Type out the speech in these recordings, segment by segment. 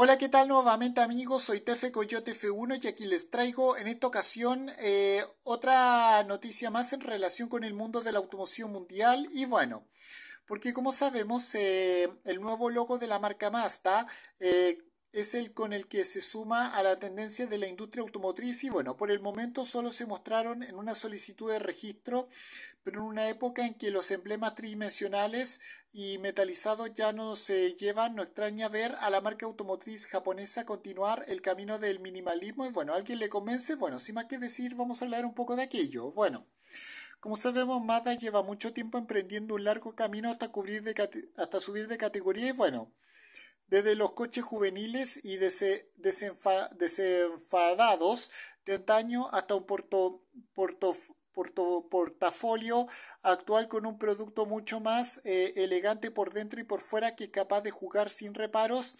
Hola, ¿qué tal nuevamente amigos? Soy Tefe Coyote F1 y aquí les traigo en esta ocasión eh, otra noticia más en relación con el mundo de la automoción mundial y bueno, porque como sabemos eh, el nuevo logo de la marca Mazda eh, es el con el que se suma a la tendencia de la industria automotriz y bueno, por el momento solo se mostraron en una solicitud de registro, pero en una época en que los emblemas tridimensionales y metalizados ya no se llevan, no extraña ver a la marca automotriz japonesa continuar el camino del minimalismo y bueno, alguien le convence, bueno, sin más que decir, vamos a hablar un poco de aquello. Bueno, como sabemos, Mazda lleva mucho tiempo emprendiendo un largo camino hasta, cubrir de hasta subir de categoría y bueno, desde los coches juveniles y desenfadados de antaño hasta un portafolio actual con un producto mucho más eh, elegante por dentro y por fuera que es capaz de jugar sin reparos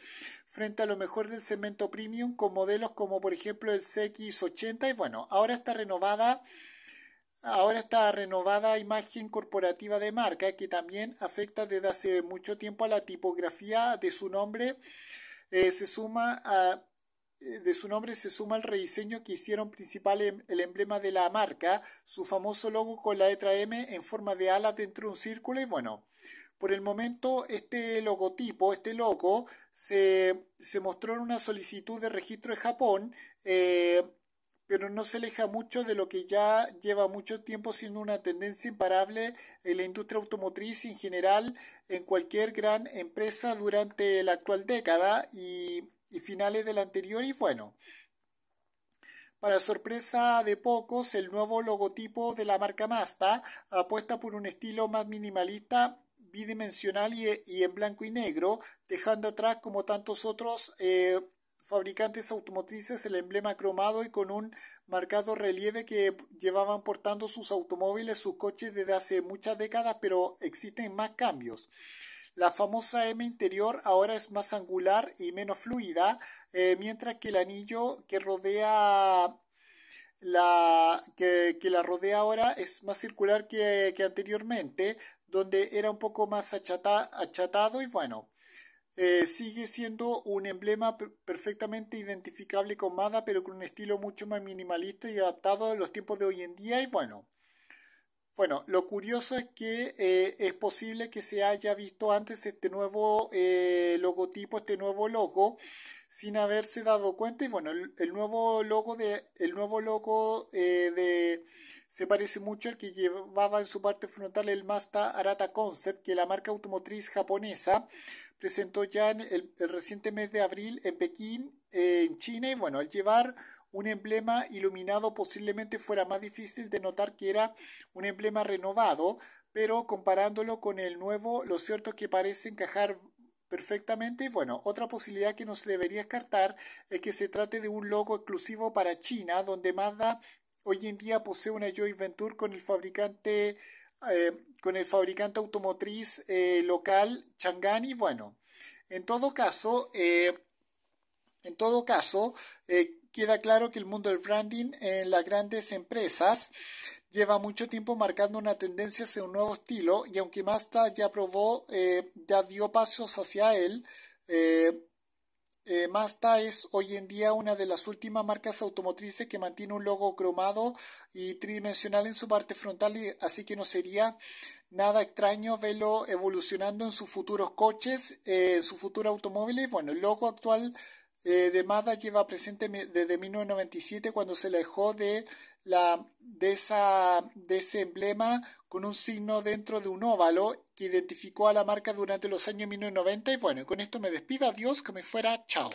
frente a lo mejor del cemento premium con modelos como por ejemplo el CX80 y bueno, ahora está renovada ahora está renovada imagen corporativa de marca que también afecta desde hace mucho tiempo a la tipografía de su nombre eh, se suma a, eh, de su nombre se suma el rediseño que hicieron principal em, el emblema de la marca, su famoso logo con la letra M en forma de ala dentro de un círculo y bueno, por el momento, este logotipo, este logo, se, se, mostró en una solicitud de registro de Japón. Eh, pero no se aleja mucho de lo que ya lleva mucho tiempo siendo una tendencia imparable en la industria automotriz y en general en cualquier gran empresa durante la actual década y, finales de la anterior y bueno. Para sorpresa de pocos, el nuevo logotipo de la marca Mazda apuesta por un estilo más minimalista, bidimensional y, en blanco y negro, dejando atrás como tantos otros eh, fabricantes automotrices el emblema cromado y con un marcado relieve que llevaban portando sus automóviles, sus coches desde hace muchas décadas, pero existen más cambios. La famosa M interior ahora es más angular y menos fluida, eh, mientras que el anillo que rodea la que, la rodea ahora es más circular que, anteriormente, donde era un poco más achatado y bueno. Eh, sigue siendo un emblema perfectamente identificable con Mada, pero con un estilo mucho más minimalista y adaptado a los tiempos de hoy en día. Y bueno, bueno, lo curioso es que eh, es posible que se haya visto antes este nuevo eh, logotipo, este nuevo logo, sin haberse dado cuenta. Y bueno, el, nuevo logo de, el nuevo logo eh, de, se parece mucho al que llevaba en su parte frontal el Mazda Arata Concept, que la marca automotriz japonesa presentó ya en el, el reciente mes de abril en Pekín, en China. Y bueno, al llevar un emblema iluminado posiblemente fuera más difícil de notar que era un emblema renovado, pero comparándolo con el nuevo, lo cierto es que parece encajar perfectamente. Bueno, otra posibilidad que no se debería descartar es que se trate de un logo exclusivo para China, donde Mazda hoy en día posee una joint venture con el fabricante eh, con el fabricante automotriz eh, local Changani. Bueno, en todo caso, eh, en todo caso, queda claro que el mundo del branding en las grandes empresas lleva mucho tiempo marcando una tendencia hacia un nuevo estilo y aunque Mazda ya probó, eh, ya dio pasos hacia él, eh, eh, Mazda es hoy en día una de las últimas marcas automotrices que mantiene un logo cromado y tridimensional en su parte frontal, y, así que no sería nada extraño verlo evolucionando en sus futuros coches, en sus futuros automóviles. Bueno, el logo actual eh, de Mazda lleva presente desde 1997 cuando se alejó de, la, de, esa, de ese emblema con un signo dentro de un óvalo que identificó a la marca durante los años 1990. Y bueno, con esto me despido. Adiós, que me fuera. Chao.